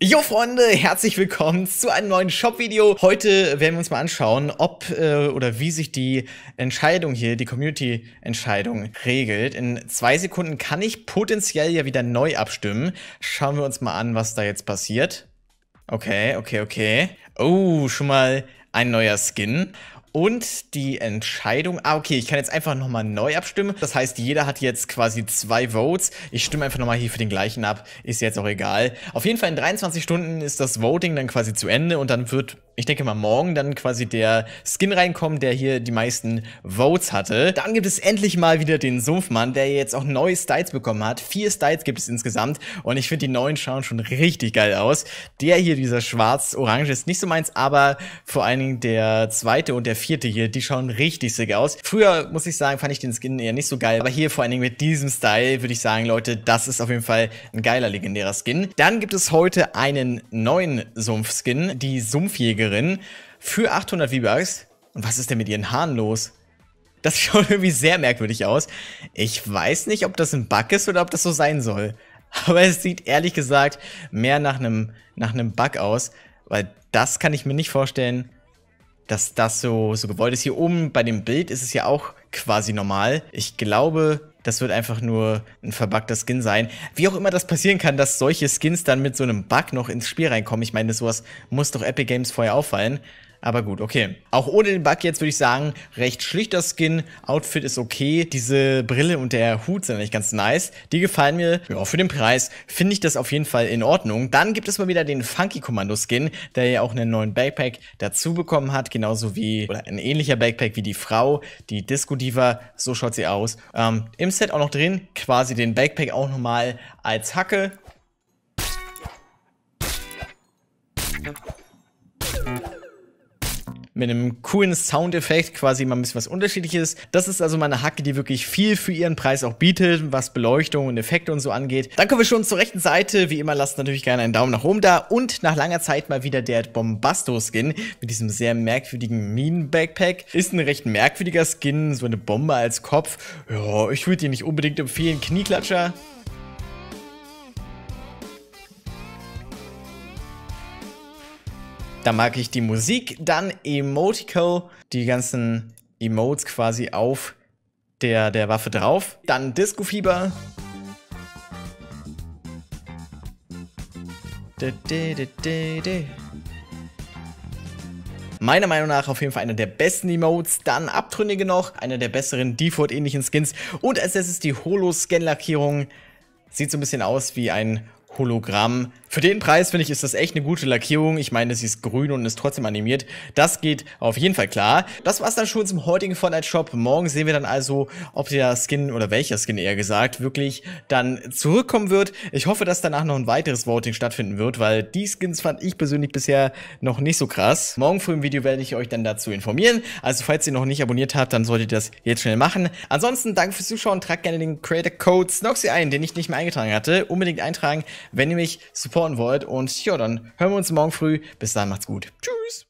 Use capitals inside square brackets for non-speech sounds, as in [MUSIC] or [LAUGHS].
Jo Freunde, herzlich willkommen zu einem neuen Shop-Video. Heute werden wir uns mal anschauen, ob äh, oder wie sich die Entscheidung hier, die Community-Entscheidung regelt. In zwei Sekunden kann ich potenziell ja wieder neu abstimmen. Schauen wir uns mal an, was da jetzt passiert. Okay, okay, okay. Oh, schon mal ein neuer Skin. Und die Entscheidung, ah okay, ich kann jetzt einfach nochmal neu abstimmen. Das heißt, jeder hat jetzt quasi zwei Votes. Ich stimme einfach nochmal hier für den gleichen ab, ist jetzt auch egal. Auf jeden Fall in 23 Stunden ist das Voting dann quasi zu Ende und dann wird, ich denke mal morgen, dann quasi der Skin reinkommen, der hier die meisten Votes hatte. Dann gibt es endlich mal wieder den Sumpfmann, der jetzt auch neue Styles bekommen hat. Vier Styles gibt es insgesamt und ich finde die neuen schauen schon richtig geil aus. Der hier, dieser schwarz-orange ist nicht so meins, aber vor allen Dingen der zweite und der vierte vierte hier, die schauen richtig sick aus. Früher, muss ich sagen, fand ich den Skin eher nicht so geil, aber hier vor allen Dingen mit diesem Style würde ich sagen, Leute, das ist auf jeden Fall ein geiler legendärer Skin. Dann gibt es heute einen neuen Sumpf-Skin, die Sumpfjägerin, für 800 V-Bucks. Und was ist denn mit ihren Haaren los? Das [LAUGHS] schaut irgendwie sehr merkwürdig aus. Ich weiß nicht, ob das ein Bug ist oder ob das so sein soll. Aber es sieht ehrlich gesagt mehr nach einem, nach einem Bug aus, weil das kann ich mir nicht vorstellen, dass das so, so gewollt ist. Hier oben bei dem Bild ist es ja auch quasi normal. Ich glaube, das wird einfach nur ein verbuggter Skin sein. Wie auch immer das passieren kann, dass solche Skins dann mit so einem Bug noch ins Spiel reinkommen. Ich meine, sowas muss doch Epic Games vorher auffallen. Aber gut, okay. Auch ohne den Bug jetzt würde ich sagen, recht schlichter Skin, Outfit ist okay, diese Brille und der Hut sind eigentlich ganz nice. Die gefallen mir, ja, für den Preis finde ich das auf jeden Fall in Ordnung. Dann gibt es mal wieder den Funky Kommando Skin, der ja auch einen neuen Backpack dazu bekommen hat, genauso wie, oder ein ähnlicher Backpack wie die Frau, die Disco Diva, so schaut sie aus. Ähm, Im Set auch noch drin, quasi den Backpack auch nochmal als Hacke. Ja mit einem coolen Soundeffekt quasi mal ein bisschen was Unterschiedliches. Das ist also mal eine Hacke, die wirklich viel für ihren Preis auch bietet, was Beleuchtung und Effekte und so angeht. Dann kommen wir schon zur rechten Seite. Wie immer lasst natürlich gerne einen Daumen nach oben da und nach langer Zeit mal wieder der Bombasto-Skin mit diesem sehr merkwürdigen Minen-Backpack. Ist ein recht merkwürdiger Skin, so eine Bombe als Kopf. Ja, ich würde dir nicht unbedingt empfehlen. Knieklatscher Da mag ich die Musik. Dann Emotical, die ganzen Emotes quasi auf der, der Waffe drauf. Dann Disco Fieber. Meiner Meinung nach auf jeden Fall einer der besten Emotes. Dann Abtrünnige noch, einer der besseren Default-ähnlichen Skins. Und als letztes die Holo-Scan-Lackierung. Sieht so ein bisschen aus wie ein Hologramm. Für den Preis, finde ich, ist das echt eine gute Lackierung. Ich meine, sie ist grün und ist trotzdem animiert. Das geht auf jeden Fall klar. Das war es dann schon zum heutigen Fortnite Shop. Morgen sehen wir dann also, ob der Skin oder welcher Skin eher gesagt wirklich dann zurückkommen wird. Ich hoffe, dass danach noch ein weiteres Voting stattfinden wird, weil die Skins fand ich persönlich bisher noch nicht so krass. Morgen früh im Video werde ich euch dann dazu informieren. Also falls ihr noch nicht abonniert habt, dann solltet ihr das jetzt schnell machen. Ansonsten danke fürs Zuschauen. Tragt gerne den Creator Code Snoxy ein, den ich nicht mehr eingetragen hatte. Unbedingt eintragen, wenn ihr mich supportet supporten wollt. Und ja, dann hören wir uns morgen früh. Bis dann, macht's gut. Tschüss.